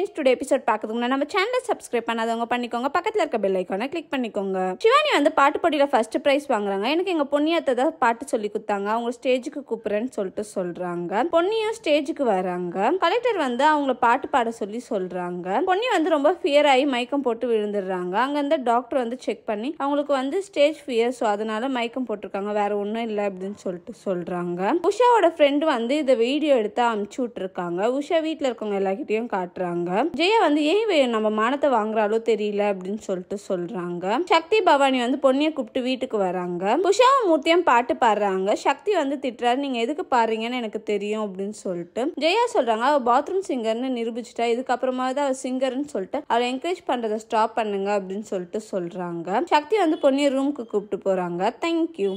friends today episode பார்க்குறதுக்கு நம்ம சேனலை சப்ஸ்கிரைப் பண்ணாதவங்க பண்ணிக்கோங்க பக்கத்தில் இருக்க பெல் ஐக்கானை கிளிக் பண்ணிக்கோங்க சிவானி வந்து பாட்டு போட்டியில் ஃபர்ஸ்ட் ப்ரைஸ் வாங்குறாங்க எனக்கு எங்கள் பொன்னியத்தை தான் பாட்டு சொல்லி கொடுத்தாங்க அவங்க ஸ்டேஜுக்கு கூப்பிட்றேன்னு சொல்லிட்டு சொல்கிறாங்க பொன்னியும் ஸ்டேஜுக்கு வராங்க கலெக்டர் வந்து அவங்கள பாட்டு பாட சொல்லி சொல்கிறாங்க பொன்னி வந்து ரொம்ப ஃபியர் ஆகி மயக்கம் போட்டு விழுந்துடுறாங்க அங்கேருந்து டாக்டர் வந்து செக் பண்ணி அவங்களுக்கு வந்து ஸ்டேஜ் ஃபியர் ஸோ அதனால மயக்கம் போட்டிருக்காங்க வேற ஒன்றும் இல்லை அப்படின்னு சொல்லிட்டு சொல்கிறாங்க உஷாவோட ஃப்ரெண்டு வந்து இதை வீடியோ எடுத்து அமுச்சு விட்ருக்காங்க உஷா வீட்டில் இருக்கவங்க எல்லாக்கிட்டையும் காட்டுறாங்க சொல்றாங்க ஜெயா வந்து ஏன் நம்ம மானத்தை வாங்குறாலோ தெரியல அப்படின்னு சொல்லிட்டு சொல்கிறாங்க சக்தி பவானி வந்து பொன்னியை கூப்பிட்டு வீட்டுக்கு வராங்க புஷாவும் மூர்த்தியும் பாட்டு பாடுறாங்க சக்தி வந்து திட்டுறாரு நீங்கள் எதுக்கு பாடுறீங்கன்னு எனக்கு தெரியும் அப்படின்னு சொல்லிட்டு ஜெயா சொல்கிறாங்க அவள் பாத்ரூம் சிங்கர்னு நிரூபிச்சிட்டா இதுக்கப்புறமா தான் அவர் சிங்கர்னு சொல்லிட்டு அவளை என்கரேஜ் பண்றதை ஸ்டாப் பண்ணுங்க அப்படின்னு சொல்லிட்டு சொல்கிறாங்க சக்தி வந்து பொன்னியை ரூமுக்கு கூப்பிட்டு போகிறாங்க தேங்க்யூ